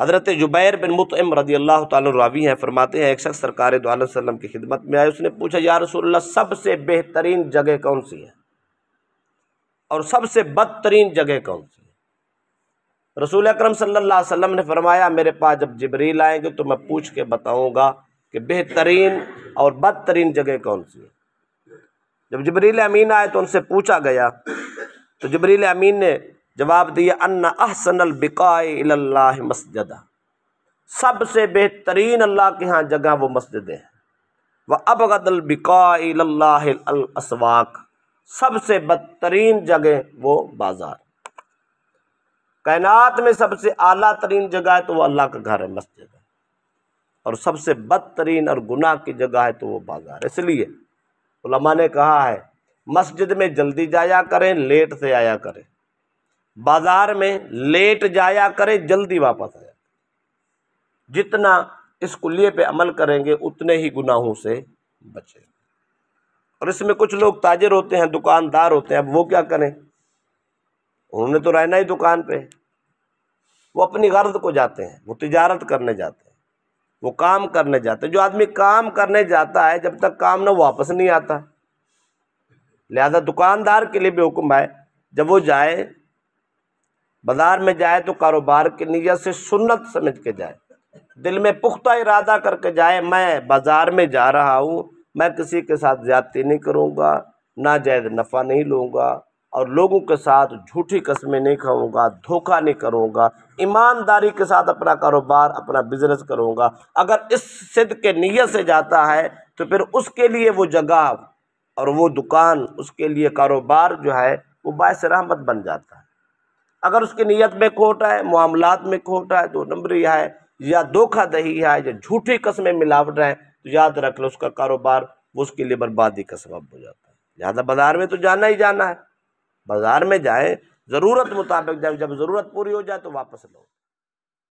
हज़रत जुबैर बिन मुतम रदी अल्लाह ताली हैं फरमाते हैं एक शख्स सरकार वसम की खिदमत में आए उसने पूछा या रसोल्ला सबसे बेहतरीन जगह कौन सी है और सबसे बदतरीन जगह कौन सी है रसूल अक्रम सल्लाम वसम ने फरमाया मेरे पास जब जबरील आएंगे तो मैं पूछ के बताऊँगा कि बेहतरीन और बदतरीन जगह कौन सी है जब जबरील अमीन आए तो उनसे पूछा गया तो जबरील अमीन ने जवाब दिया अन्ना अहसन बिकाए मस्जिदा सबसे बेहतरीन अल्लाह के यहाँ जगह वो मस्जिदें हैं वह अबगदलबिकासवाक सबसे बदतरीन जगह वो बाज़ार कायनात में सबसे आला तरीन जगह है तो वह अल्लाह का घर है मस्जिद है और सबसे बदतरीन और गुनाह की जगह है तो वह बाज़ार इसलिए ने कहा है मस्जिद में जल्दी जाया करें लेट से आया करें बाजार में लेट जाया करे जल्दी वापस आया जाए जितना इस कुल्लिये पे अमल करेंगे उतने ही गुनाहों से बचेंगे और इसमें कुछ लोग ताजर होते हैं दुकानदार होते हैं अब वो क्या करें उन्होंने तो रहना ही दुकान पे वो अपनी गर्द को जाते हैं वो तिजारत करने जाते हैं वो काम करने जाते हैं जो आदमी काम करने जाता है जब तक काम ना वापस नहीं आता लिहाजा दुकानदार के लिए भी हुक्म है जब वो जाए बाजार में जाए तो कारोबार की नीयत से सुन्नत समझ के जाए दिल में पुख्ता इरादा करके जाए मैं बाज़ार में जा रहा हूँ मैं किसी के साथ ज़्यादती नहीं करूँगा नाजायज़ नफ़ा नहीं लूँगा और लोगों के साथ झूठी कस्में नहीं खाऊंगा धोखा नहीं करूँगा ईमानदारी के साथ अपना कारोबार अपना बिजनेस करूँगा अगर इस सिद्ध के नीयत से जाता है तो फिर उसके लिए वो जगह और वो दुकान उसके लिए कारोबार जो है वो बायस रहमत बन जाता है अगर उसकी नीयत में खोट है मामला में खोट है दो नंबरी है या धोखा दही है या झूठी कस्में मिलावट है तो याद रख लो उसका कारोबार वो उसके लिए बर्बादी का सबब हो जाता है लिहाजा बाज़ार में तो जाना ही जाना है बाज़ार में जाए ज़रूरत मुताबिक जाए जब ज़रूरत पूरी हो जाए तो वापस लौट